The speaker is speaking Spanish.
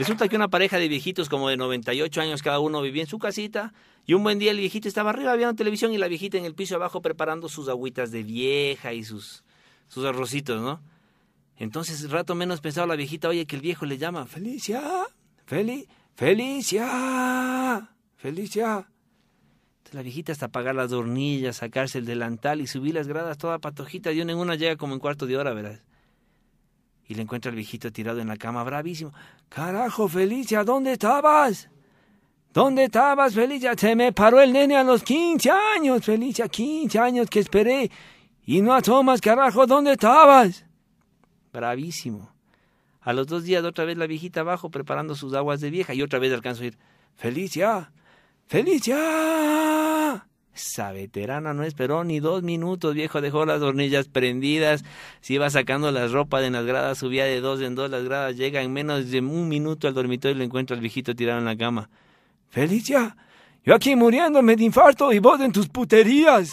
Resulta que una pareja de viejitos como de 98 años cada uno vivía en su casita y un buen día el viejito estaba arriba viendo televisión y la viejita en el piso abajo preparando sus agüitas de vieja y sus, sus arrocitos, ¿no? Entonces, rato menos pensaba la viejita, oye, que el viejo le llama, Felicia, Feli, Felicia, Felicia. Entonces la viejita hasta apagar las hornillas, sacarse el delantal y subir las gradas toda patojita, y una en una llega como en cuarto de hora, ¿verdad? y le encuentra el viejito tirado en la cama, bravísimo. Carajo, Felicia, ¿dónde estabas? ¿Dónde estabas, Felicia? Se me paró el nene a los 15 años, Felicia, 15 años que esperé. Y no asomas, carajo, ¿dónde estabas? Bravísimo. A los dos días otra vez la viejita abajo preparando sus aguas de vieja y otra vez alcanzo a ir. Felicia, Felicia. Esa veterana no esperó ni dos minutos, viejo, dejó las hornillas prendidas, se iba sacando la ropa de las gradas, subía de dos en dos las gradas, llega en menos de un minuto al dormitorio y lo encuentra al viejito tirado en la cama. Felicia, yo aquí muriéndome de infarto y vos en tus puterías.